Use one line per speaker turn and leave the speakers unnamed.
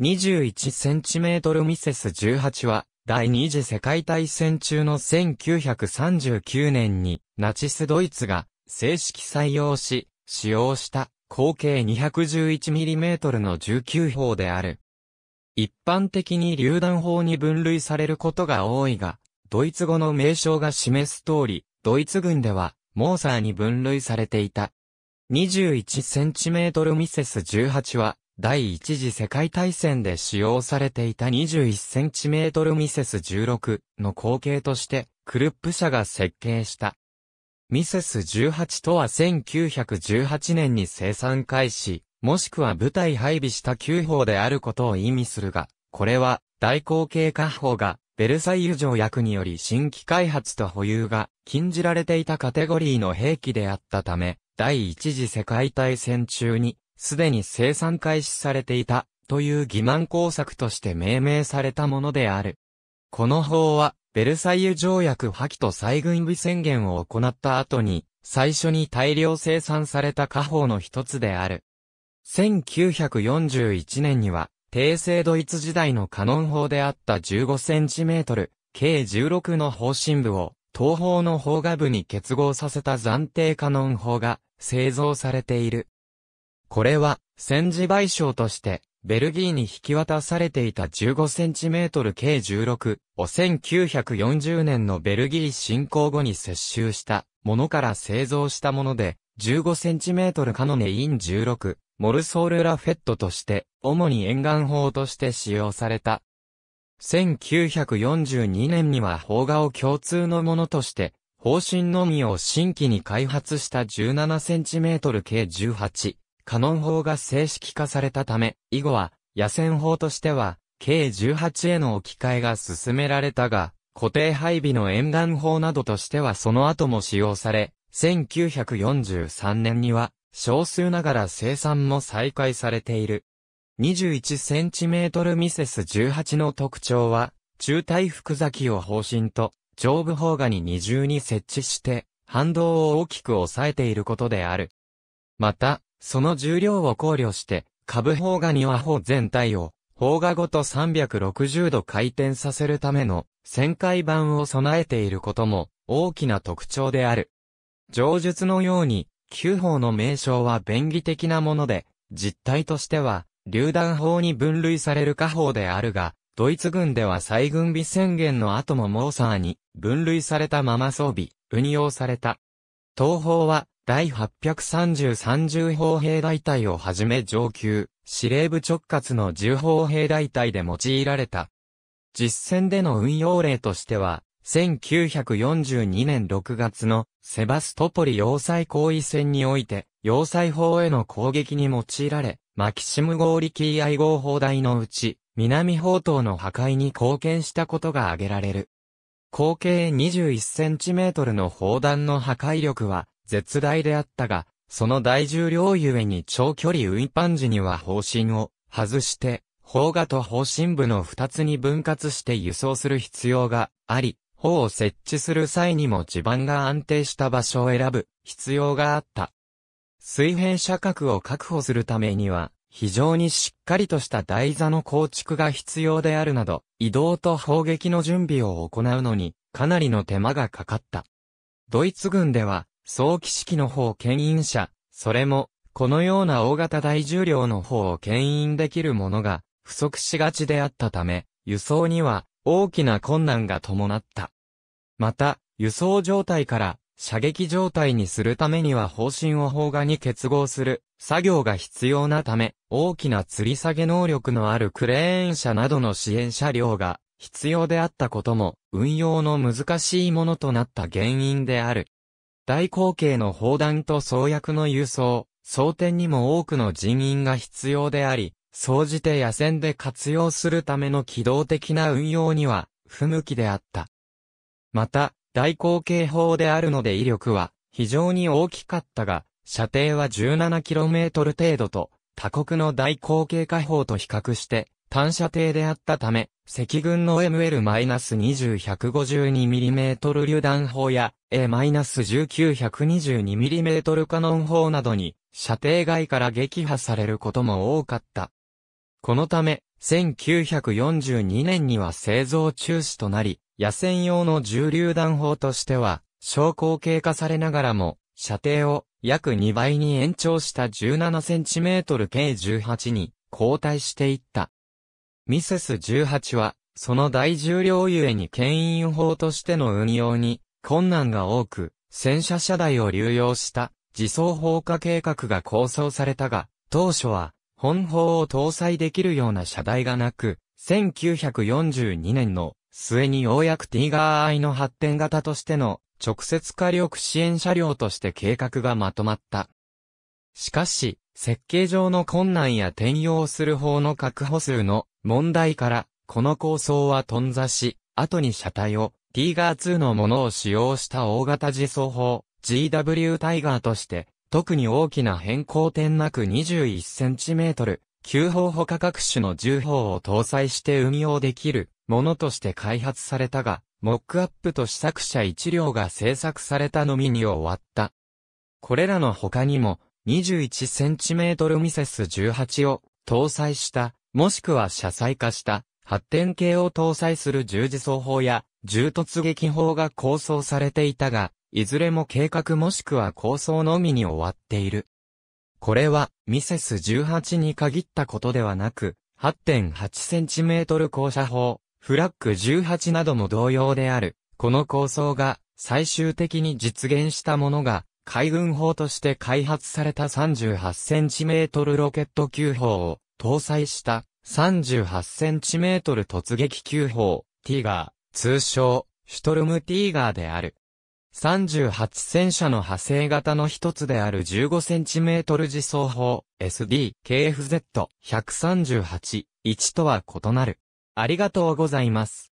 21cm ミセス18は、第二次世界大戦中の1939年に、ナチスドイツが正式採用し、使用した口径 211mm の19砲である。一般的に榴弾砲に分類されることが多いが、ドイツ語の名称が示す通り、ドイツ軍では、モーサーに分類されていた。21センチメートルミセス18は、第一次世界大戦で使用されていた 21cm ミセス16の後継として、クルップ社が設計した。ミセス18とは1918年に生産開始、もしくは部隊配備した旧砲であることを意味するが、これは、大口径火砲が、ベルサイユ条約により新規開発と保有が禁じられていたカテゴリーの兵器であったため、第一次世界大戦中にすでに生産開始されていた、という欺瞞工作として命名されたものである。この法は、ベルサイユ条約破棄と再軍備宣言を行った後に、最初に大量生産された家宝の一つである。1941年には、帝政ドイツ時代のカノン法であった15センチメートル、計16の方針部を、東方の法画部に結合させた暫定カノン法が製造されている。これは、戦時賠償として、ベルギーに引き渡されていた 15cm 計16を1940年のベルギー侵攻後に接収したものから製造したもので、15cm カノネイン16、モルソールラフェットとして、主に沿岸砲として使用された。1942年には砲画を共通のものとして、方針のみを新規に開発した 17cm 計18、カノン法が正式化されたため、以後は、野戦法としては、計18への置き換えが進められたが、固定配備の沿岸法などとしてはその後も使用され、1943年には、少数ながら生産も再開されている。21cm ミセス18の特徴は、中体複座機を方針と、上部方がに二重に設置して、反動を大きく抑えていることである。また、その重量を考慮して、株砲が庭砲全体を、砲画ごと360度回転させるための旋回板を備えていることも大きな特徴である。上述のように、旧砲の名称は便宜的なもので、実態としては、榴弾砲に分類される火砲であるが、ドイツ軍では再軍備宣言の後もモーサーに分類されたまま装備、運用された。東方は第83030砲兵大隊をはじめ上級、司令部直轄の10砲兵大隊で用いられた。実戦での運用例としては、1942年6月のセバストポリ要塞行為戦において、要塞砲への攻撃に用いられ、マキシム合力 EI 合砲台のうち、南砲塔の破壊に貢献したことが挙げられる。口径21センチメートルの砲弾の破壊力は絶大であったが、その大重量ゆえに長距離運搬時には方針を外して、砲画と方針部の二つに分割して輸送する必要があり、砲を設置する際にも地盤が安定した場所を選ぶ必要があった。水平射角を確保するためには、非常にしっかりとした台座の構築が必要であるなど、移動と砲撃の準備を行うのに、かなりの手間がかかった。ドイツ軍では、早期式の方牽引車、それも、このような大型大重量の方を牽引できるものが不足しがちであったため、輸送には大きな困難が伴った。また、輸送状態から射撃状態にするためには方針を砲画に結合する作業が必要なため、大きな吊り下げ能力のあるクレーン車などの支援車両が必要であったことも運用の難しいものとなった原因である。大口径の砲弾と装薬の輸送、装填にも多くの人員が必要であり、総じて野戦で活用するための機動的な運用には不向きであった。また、大口径砲であるので威力は非常に大きかったが、射程は 17km 程度と他国の大口径火砲と比較して単射程であったため、赤軍の ML-20-152mm 榴弾砲や A-1922mm カノン砲などに射程外から撃破されることも多かった。このため、1942年には製造中止となり、野戦用の重榴弾砲としては、昇降経過されながらも、射程を約2倍に延長した 17cm 計18に後退していった。ミセス18は、その大重量ゆえに牽引法としての運用に困難が多く、戦車車台を流用した自走砲火計画が構想されたが、当初は本砲を搭載できるような車台がなく、1942年の末にようやくティーガーアイの発展型としての直接火力支援車両として計画がまとまった。しかし、設計上の困難や転用する法の確保数の問題から、この構想は頓挫し、後に車体をティーガー2のものを使用した大型自走砲 GW タイガーとして、特に大きな変更点なく 21cm、急砲捕獲各種の銃砲を搭載して運用できるものとして開発されたが、モックアップと試作車1両が製作されたのみに終わった。これらの他にも、21cm ミセス18を搭載した、もしくは車載化した発展系を搭載する十字走法や重突撃砲が構想されていたが、いずれも計画もしくは構想のみに終わっている。これはミセス18に限ったことではなく、8.8cm 降車砲、フラッグ18なども同様である。この構想が最終的に実現したものが海軍砲として開発された 38cm ロケット級砲を搭載した 38cm 突撃級砲、ティガー、通称、シュトルムティーガーである。38戦車の派生型の一つである 15cm 自走砲 SD KFZ138-1 とは異なる。ありがとうございます。